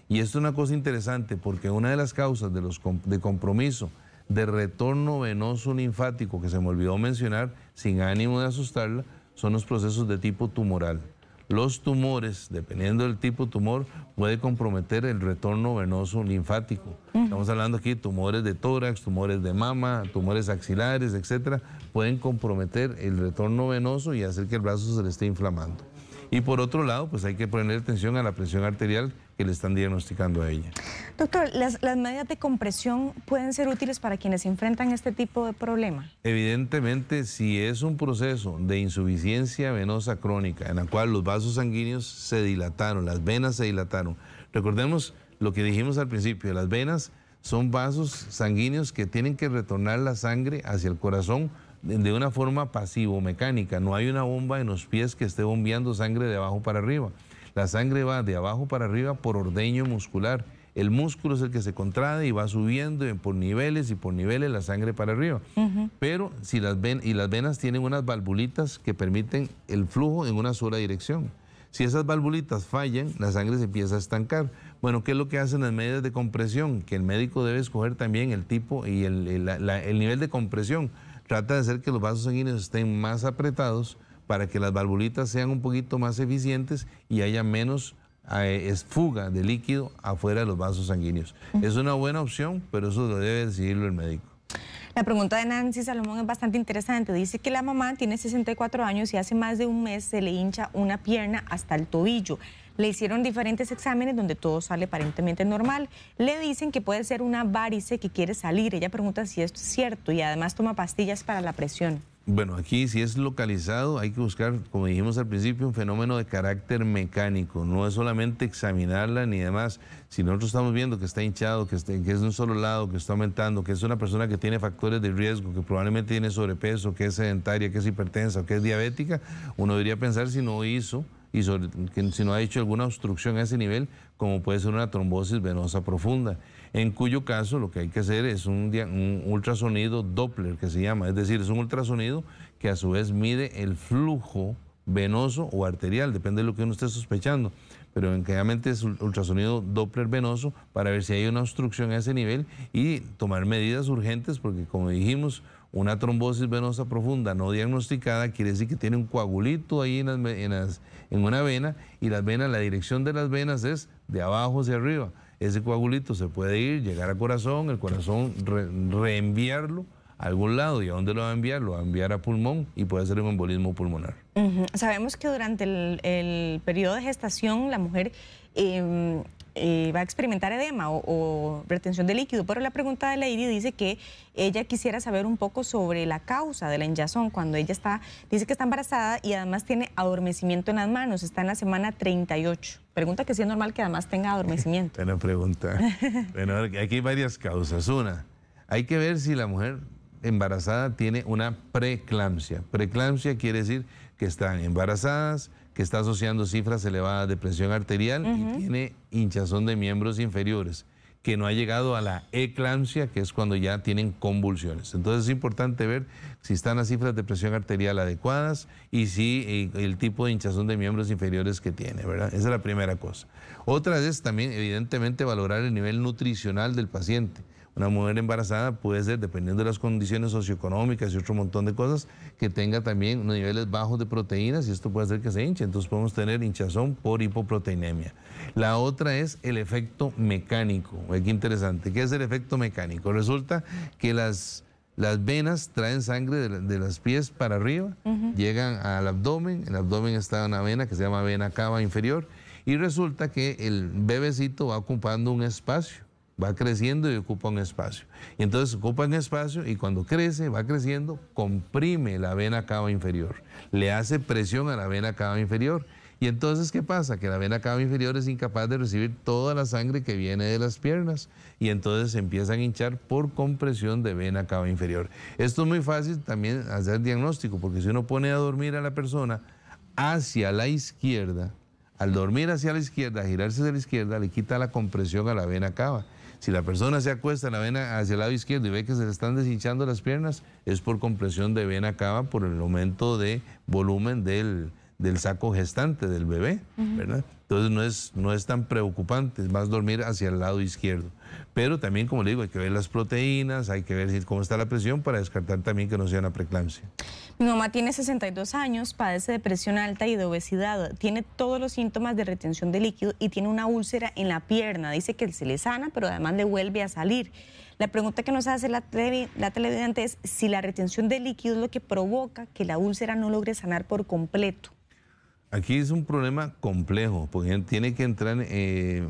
Y esto es una cosa interesante porque una de las causas de, compromiso de retorno venoso linfático que se me olvidó mencionar, sin ánimo de asustarla, son los procesos de tipo tumoral los tumores, dependiendo del tipo de tumor, puede comprometer el retorno venoso linfático. Estamos hablando aquí de tumores de tórax, tumores de mama, tumores axilares, etcétera, pueden comprometer el retorno venoso y hacer que el brazo se le esté inflamando. Y por otro lado, pues hay que poner atención a la presión arterial que le están diagnosticando a ella. Doctor, ¿las, medidas de compresión pueden ser útiles para quienes enfrentan este tipo de problema? Evidentemente, si es un proceso de insuficiencia venosa crónica, en la cual los vasos sanguíneos se dilataron, las venas se dilataron. Recordemos lo que dijimos al principio, las venas son vasos sanguíneos que tienen que retornar la sangre hacia el corazón de una forma pasivo-mecánica. No hay una bomba en los pies que esté bombeando sangre de abajo para arriba. La sangre va de abajo para arriba por ordeño muscular. El músculo es el que se contrae y va subiendo por niveles y por niveles la sangre para arriba. Pero si las, ven, y las venas tienen unas valvulitas que permiten el flujo en una sola dirección. Si esas valvulitas fallan, la sangre se empieza a estancar. Bueno, ¿qué es lo que hacen las medidas de compresión? Que el médico debe escoger también el tipo y el, el nivel de compresión. Trata de hacer que los vasos sanguíneos estén más apretados para que las valvulitas sean un poquito más eficientes y haya menos eh, fuga de líquido afuera de los vasos sanguíneos. Es una buena opción, pero eso lo debe decidirlo el médico. La pregunta de Nancy Salomón es bastante interesante. Dice que la mamá tiene 64 años y hace más de un mes se le hincha una pierna hasta el tobillo. Le hicieron diferentes exámenes donde todo sale aparentemente normal. Le dicen que puede ser una varice que quiere salir. Ella pregunta si esto es cierto y además toma pastillas para la presión. Bueno, aquí si es localizado hay que buscar, como dijimos al principio, un fenómeno de carácter mecánico. No es solamente examinarla ni demás. Si nosotros estamos viendo que está hinchado, que, que es de un solo lado, que está aumentando, que es una persona que tiene factores de riesgo, que probablemente tiene sobrepeso, que es sedentaria, que es hipertensa, que es diabética, uno debería pensar si no hizo y si no ha hecho alguna obstrucción a ese nivel, como puede ser una trombosis venosa profunda en cuyo caso lo que hay que hacer es un, ultrasonido Doppler que se llama, es decir, es un ultrasonido que a su vez mide el flujo venoso o arterial, depende de lo que uno esté sospechando, pero claramente es ultrasonido Doppler venoso para ver si hay una obstrucción a ese nivel y tomar medidas urgentes porque como dijimos, una trombosis venosa profunda no diagnosticada quiere decir que tiene un coagulito ahí en, en una vena y las venas, la dirección de las venas es de abajo hacia arriba ese coagulito se puede ir, llegar al corazón, el corazón reenviarlo a algún lado. ¿Y a dónde lo va a enviar? Lo va a enviar a pulmón y puede ser un embolismo pulmonar. Sabemos que durante el, periodo de gestación la mujer em, eh, va a experimentar edema o, retención de líquido, pero la pregunta de Lady dice que ella quisiera saber un poco sobre la causa de la hinchazón cuando ella está, dice que está embarazada y además tiene adormecimiento en las manos, está en la semana 38. Pregunta que si es normal que además tenga adormecimiento. (laughs) Buena pregunta. bueno, aquí hay varias causas. Una, hay que ver si la mujer embarazada tiene una preeclampsia. Preeclampsia quiere decir que están embarazadas, que está asociando cifras elevadas de presión arterial y tiene hinchazón de miembros inferiores, que no ha llegado a la eclampsia, que es cuando ya tienen convulsiones. Entonces es importante ver si están las cifras de presión arterial adecuadas y si eh, el tipo de hinchazón de miembros inferiores que tiene, ¿verdad? Esa es la primera cosa. Otra es también, evidentemente, valorar el nivel nutricional del paciente una mujer embarazada puede ser, dependiendo de las condiciones socioeconómicas y otro montón de cosas, que tenga también niveles bajos de proteínas y esto puede hacer que se hinche. Entonces podemos tener hinchazón por hipoproteinemia. La otra es el efecto mecánico. Qué interesante. ¿Qué es el efecto mecánico? Resulta que las venas traen sangre de, las pies para arriba, llegan al abdomen, el abdomen está en una vena que se llama vena cava inferior y resulta que el bebecito va ocupando un espacio va creciendo y ocupa un espacio. Y entonces ocupa un espacio y cuando crece, va creciendo, comprime la vena cava inferior, le hace presión a la vena cava inferior. Y entonces, ¿qué pasa? Que la vena cava inferior es incapaz de recibir toda la sangre que viene de las piernas y entonces se empiezan a hinchar por compresión de vena cava inferior. Esto es muy fácil también hacer diagnóstico, porque si uno pone a dormir a la persona hacia la izquierda, al dormir hacia la izquierda, girarse hacia la izquierda, le quita la compresión a la vena cava. Si la persona se acuesta en la vena hacia el lado izquierdo y ve que se le están deshinchando las piernas, es por compresión de vena cava por el aumento de volumen del, del saco gestante del bebé, ¿verdad? Entonces no es, no es tan preocupante, es más dormir hacia el lado izquierdo. Pero también, como le digo, hay que ver las proteínas, hay que ver cómo está la presión para descartar también que no sea una preeclampsia. Mi mamá tiene 62 años, padece de presión alta y de obesidad, tiene todos los síntomas de retención de líquido y tiene una úlcera en la pierna. Dice que se le sana, pero además le vuelve a salir. La pregunta que nos hace la, la televidente es si la retención de líquido es lo que provoca que la úlcera no logre sanar por completo. Aquí es un problema complejo, porque tiene que entrar eh,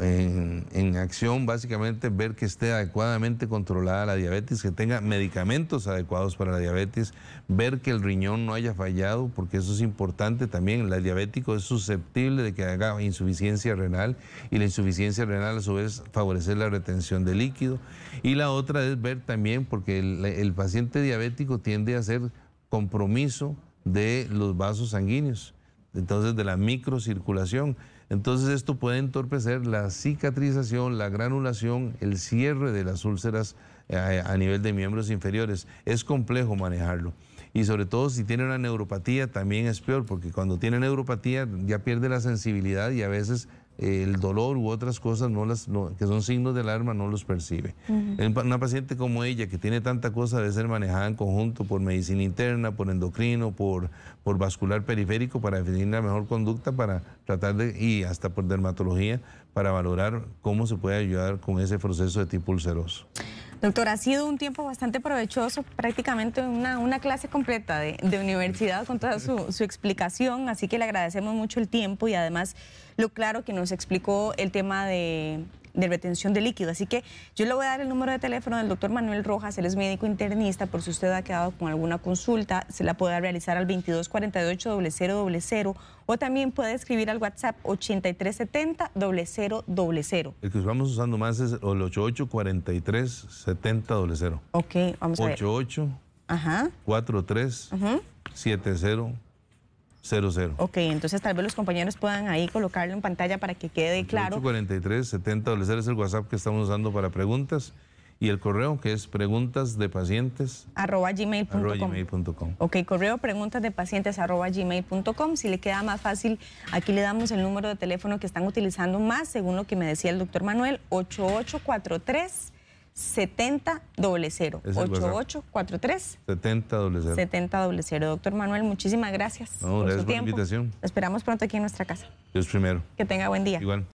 en, acción, básicamente ver que esté adecuadamente controlada la diabetes, que tenga medicamentos adecuados para la diabetes, ver que el riñón no haya fallado, porque eso es importante también. El diabético es susceptible de que haga insuficiencia renal y la insuficiencia renal a su vez favorecer la retención de líquido. Y la otra es ver también, porque el, el paciente diabético tiende a hacer compromiso de los vasos sanguíneos entonces de la microcirculación. Entonces esto puede entorpecer la cicatrización, la granulación, el cierre de las úlceras eh, a nivel de miembros inferiores. Es complejo manejarlo. Y sobre todo si tiene una neuropatía también es peor, porque cuando tiene neuropatía ya pierde la sensibilidad y a veces el dolor u otras cosas no las, que son signos de alarma no los percibe. Una paciente como ella, que tiene tanta cosa, debe ser manejada en conjunto por medicina interna, por endocrino, por, por vascular periférico, para definir la mejor conducta, para tratar de, y hasta por dermatología, para valorar cómo se puede ayudar con ese proceso de tipo ulceroso. Doctor, ha sido un tiempo bastante provechoso, prácticamente una, clase completa de, universidad con toda su, explicación, así que le agradecemos mucho el tiempo y además lo claro que nos explicó el tema de de retención de líquido. Así que yo le voy a dar el número de teléfono del doctor Manuel Rojas, él es médico internista, por si usted ha quedado con alguna consulta, se la puede realizar al 2248-0000 o también puede escribir al WhatsApp 8370-0000. El que vamos usando más es el 8843 700. Ok, vamos a ver. 88 Ajá. 43 70 00. Ok, entonces tal vez los compañeros puedan ahí colocarlo en pantalla para que quede claro. 843 70 es el WhatsApp que estamos usando para preguntas y el correo que es preguntas de pacientes arroba gmail.com. ok, correo preguntas de pacientes arroba gmail.com. Si le queda más fácil, aquí le damos el número de teléfono que están utilizando más, según lo que me decía el doctor Manuel, 8843 70 7000 8843 7000 7000 Doctor Manuel, muchísimas gracias por su tiempo. Por la invitación. esperamos pronto aquí en nuestra casa. Dios primero. Que tenga buen día. Igual.